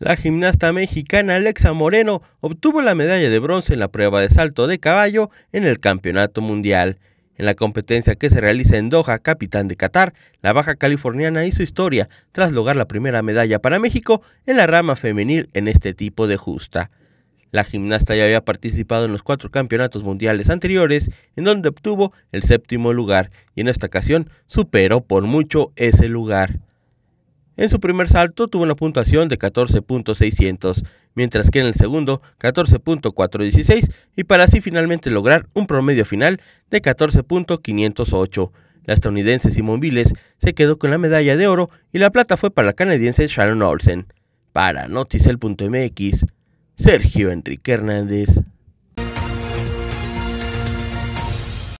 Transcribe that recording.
La gimnasta mexicana Alexa Moreno obtuvo la medalla de bronce en la prueba de salto de caballo en el Campeonato Mundial. En la competencia que se realiza en Doha, capitán de Qatar, la baja californiana hizo historia tras lograr la primera medalla para México en la rama femenil en este tipo de justa. La gimnasta ya había participado en los cuatro campeonatos mundiales anteriores, en donde obtuvo el séptimo lugar, y en esta ocasión superó por mucho ese lugar. En su primer salto tuvo una puntuación de 14.600, mientras que en el segundo 14.416 y para así finalmente lograr un promedio final de 14.508. La estadounidense Simone Biles se quedó con la medalla de oro y la plata fue para la canadiense Sharon Olsen. Para Noticel.mx, Sergio Enrique Hernández.